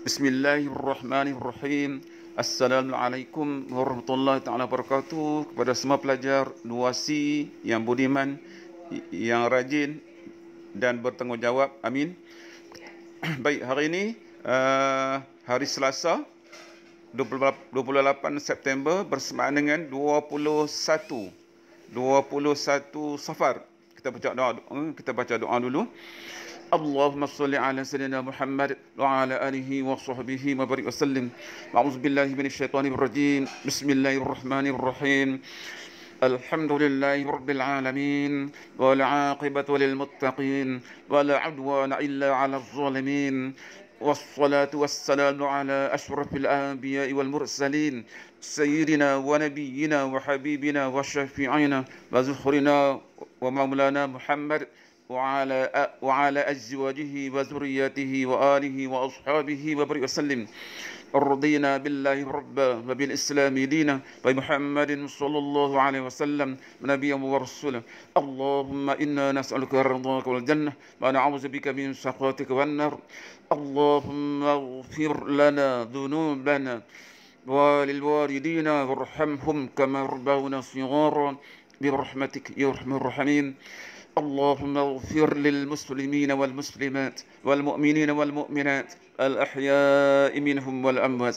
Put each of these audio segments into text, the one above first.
Bismillahirrahmanirrahim. Assalamualaikum warahmatullahi taala wabarakatuh kepada semua pelajar 2 yang budiman yang rajin dan bertanggungjawab. Amin. Baik, hari ini uh, hari Selasa 28, September bersamaan dengan 21 21 Safar. Kita baca doa eh, kita baca doa dulu. اللهم صل على سيدنا محمد وعلى آله وصحبه وبارك وسلم أعوذ بالله من الشيطان الرجيم بسم الله الرحمن الرحيم الحمد لله رب العالمين والعاقبة للمتقين ولا عدوان إلا على الظالمين والصلاة والسلام على أشرف الأنبياء والمرسلين سيدنا ونبينا وحبيبنا وشفيعنا وزخرنا ومولانا محمد وعلى وعلى أزواجه وذريته وآله وأصحابه وبارك وسلم رضينا بالله ربا وبالإسلام دينا ومحمد صلى الله عليه وسلم نبيا ورسولا اللهم إنا نسألك رضاك والجنة ونعوذ بك من سخطك والنار اللهم اغفر لنا ذنوبنا وللوالدين وارحمهم كما ربونا صغارا برحمتك يا أرحم الراحمين اللهم اغفر للمسلمين والمسلمات والمؤمنين والمؤمنات الأحياء منهم والأموات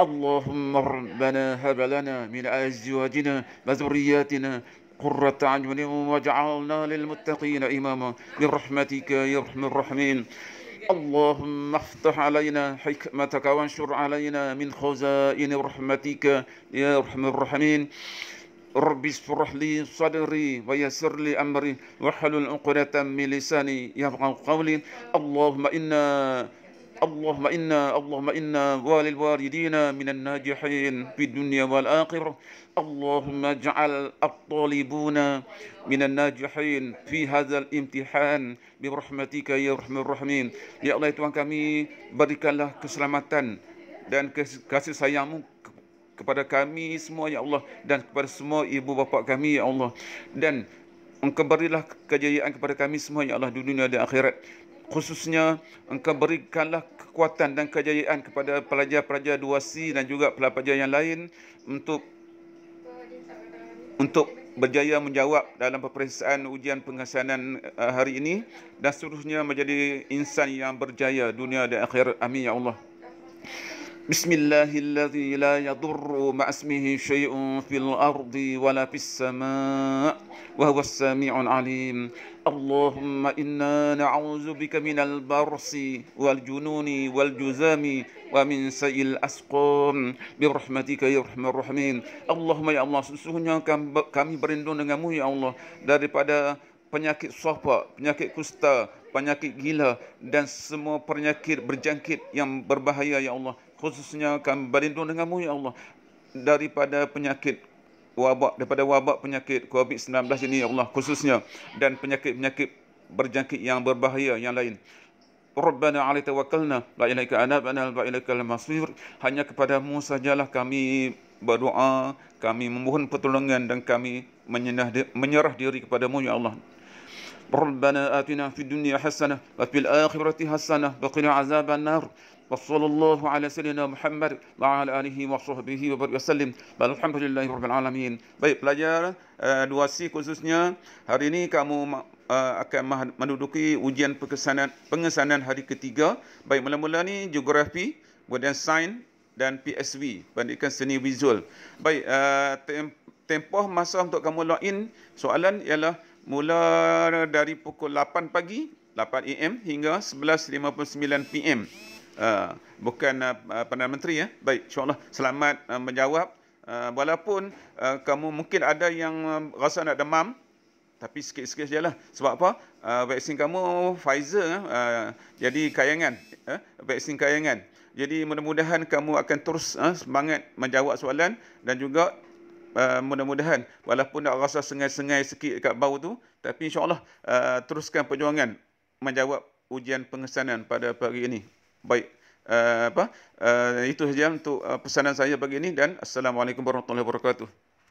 اللهم ربنا هب لنا من أزواجنا وذرياتنا قرة عين واجعلنا للمتقين إماما برحمتك يا أرحم الراحمين اللهم افتح علينا حكمتك وانشر علينا من خزائن رحمتك يا أرحم الراحمين ربي اشرح لي صدري ويسر لي امري واحلل عقدة من لساني يفقهوا قولي اللهم انا اللهم انا اللهم انا وللوالدين من الناجحين في الدنيا والاخره اللهم اجعل الطالبون من الناجحين في هذا الامتحان برحمتك يا ارحم الراحمين يا الله تعالى كمي بارك الله كسلامتان dan kasih sayangmu kepada kami semua ya Allah dan kepada semua ibu bapa kami ya Allah dan engkau berilah kejayaan kepada kami semua ya Allah di dunia dan akhirat khususnya engkau berikanlah kekuatan dan kejayaan kepada pelajar-pelajar 2C dan juga pelajar-pelajar yang lain untuk untuk berjaya menjawab dalam peperiksaan ujian pengasanan eh, hari ini dan seluruhnya menjadi insan yang berjaya dunia dan akhirat amin ya Allah بسم الله الذي لا يضر مع اسمه شيء في الارض ولا في السماء وهو السميع العليم اللهم انا نعوذ بك من البرص والجنون والجزام ومن سيء الاسقام برحمتك يا ارحم الراحمين اللهم يا الله sesungguhnya kami berlindung denganmu ya Allah daripada penyakit sofa, penyakit kusta, penyakit gila dan semua penyakit berjangkit yang berbahaya ya Allah khususnya kami berlindung denganmu ya Allah daripada penyakit wabak daripada wabak penyakit COVID-19 ini ya Allah khususnya dan penyakit-penyakit berjangkit yang berbahaya yang lain. Rabbana alaih tawakkalna wa ilaika anabana wa ilaikal masir. Hanya kepadamu sajalah kami berdoa, kami memohon pertolongan dan kami menyerah, menyerah diri kepadamu ya Allah. Rabbana atina fid dunya hasanah wa fil akhirati hasanah wa qina azaban nar. وصلى الله على سيدنا محمد وعلى اله وصحبه وسلم والحمد لله رب العالمين baik pelajar eh, dua C khususnya hari ini kamu eh, akan menduduki ujian pengesanan pengesanan hari ketiga baik mula-mula ni geografi kemudian sains dan PSV pendidikan seni visual baik eh, tempoh masa untuk kamu login soalan ialah mula dari pukul 8 pagi 8 AM hingga 11.59 PM. Ah, bukan uh, ah, Perdana Menteri ya. Baik, insyaAllah selamat uh, menjawab. Uh, walaupun uh, kamu mungkin ada yang uh, rasa nak demam, tapi sikit-sikit saja lah. Sebab apa? Uh, vaksin kamu Pfizer, uh, jadi kayangan. Uh, vaksin kayangan. Jadi mudah-mudahan kamu akan terus uh, semangat menjawab soalan dan juga Uh, mudah-mudahan walaupun nak rasa sengai-sengai sikit dekat bau tu tapi insyaallah uh, teruskan perjuangan menjawab ujian pengesanan pada pagi ini Baik. Uh, apa? Uh, itu saja untuk uh, pesanan saya pagi ini dan assalamualaikum warahmatullahi wabarakatuh.